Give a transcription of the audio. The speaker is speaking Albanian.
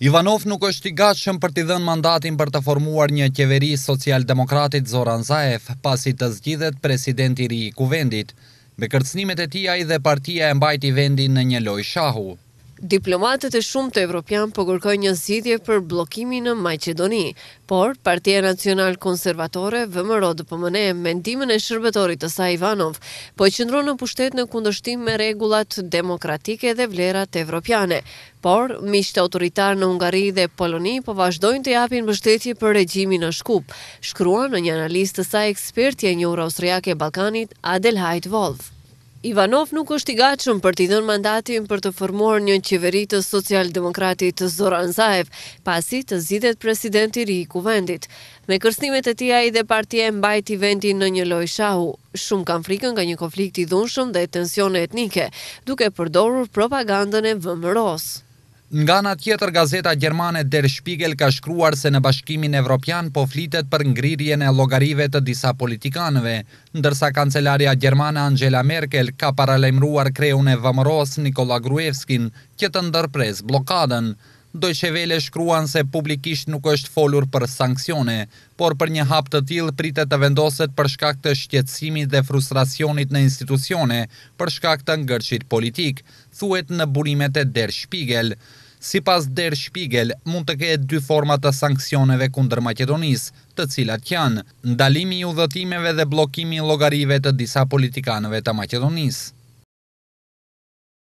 Ivanov nuk është i gatshëm për të dhënë mandatin për të formuar një qeveri social-demokratit Zoran Zaev, pasi të zgjidhet presidenti i ri i kuvendit. Me kërcënimet e tij ai dhe partia e mbajti vendin në një lojë shahu. Diplomatët e shumë të Evropian po kërkoj një zidje për blokimi në Majqedoni, por Partia Nacional Konservatore vëmëro dë pëmëne po e mendimin e shërbetorit të sa Ivanov, po e qëndronë në pushtet në kundështim me regulat demokratike dhe vlerat evropiane, por mishtë autoritar në Ungari dhe Poloni po vazhdojnë të japin bështetje për regjimi në Shkup, shkruan në një analistë të sa ekspertje një ura austriake Balkanit Adelheid Volv. Ivanov nuk është i gatshëm për të dhënë mandatin për të formuar një qeveri të socialdemokratit të Zoran Zaev, pasi të zgjidhet presidenti i ri i kuvendit. Me kërcënimet e tij ai dhe partia e mbajti vendin në një lojë shahu. Shumë kanë frikën nga një konflikt i dhunshëm dhe tensione etnike, duke përdorur propagandën e vëmëros. Nga nga tjetër gazeta Gjermane Der Spiegel ka shkruar se në bashkimin evropian po flitet për ngrirje në logarive të disa politikanëve, ndërsa kancelaria Gjermane Angela Merkel ka paralemruar kreune vëmëros Nikola Gruevskin që të ndërpres blokadën. Deutsche Welle shkruan se publikisht nuk është folur për sankcione, por për një hap të tillë pritet të vendoset për shkak të shqetësimit dhe frustracionit në institucione, për shkak të ngërçit politik, thuhet në burimet e Der Spiegel. Si pas Der Spiegel, mund të ketë dy format të sankcioneve kundër Macedonis, të cilat janë, ndalimi i udhëtimeve dhe blokimi logarive të disa politikanëve të Macedonisë.